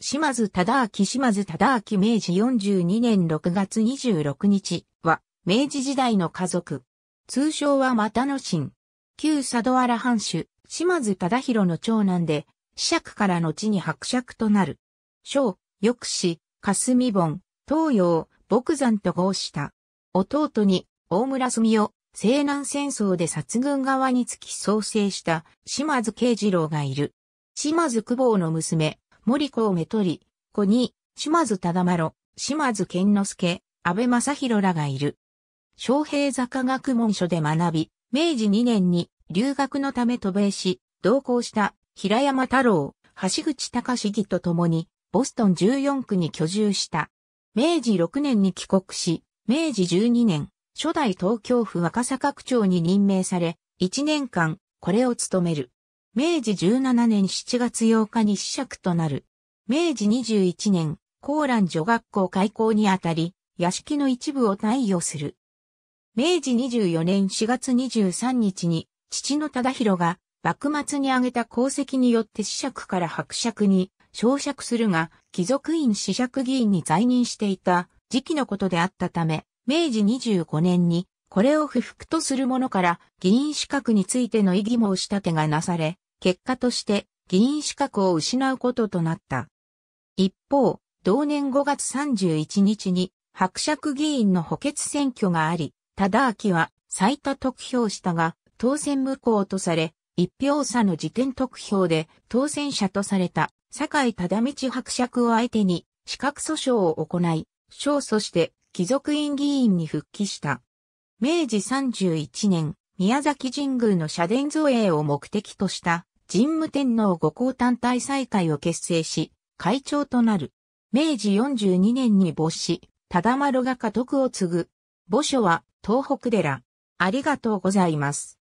島津忠明島津忠明明治42年6月26日は、明治時代の家族。通称は又野神。旧佐渡原藩主、島津忠広の長男で、子爵から後に伯爵となる。小、翌子、霞本、東洋、牧山と合した。弟に、大村住夫、西南戦争で殺軍側につき創生した島津慶次郎がいる。島津久保の娘、森子をめとり、子に、島津忠丸、島津健之助、安倍正宏らがいる。昌平坂学問所で学び、明治2年に留学のため渡米し、同行した平山太郎、橋口隆史義と共に、ボストン14区に居住した。明治6年に帰国し、明治12年、初代東京府若坂区長に任命され、1年間、これを務める。明治17年7月8日に子爵となる。明治21年、高蘭女学校開校にあたり、屋敷の一部を貸与する。明治24年4月23日に、父の忠宏が、幕末に挙げた功績によって子爵から伯爵に昇爵するが、貴族院子爵議員に在任していた時期のことであったため、明治25年にこれを不服とする者から議員資格についての異議申し立てがなされ、結果として議員資格を失うこととなった。一方、同年5月31日に伯爵議員の補欠選挙があり、忠明は最多得票したが、当選無効とされ、一票差の事件得票で当選者とされた坂井忠道伯爵を相手に資格訴訟を行い、勝訴して貴族院議員に復帰した。明治31年、宮崎神宮の社殿造営を目的とした神武天皇五皇単体再会を結成し、会長となる。明治42年に没し、忠丸が家督を継ぐ。墓所は東北寺。ありがとうございます。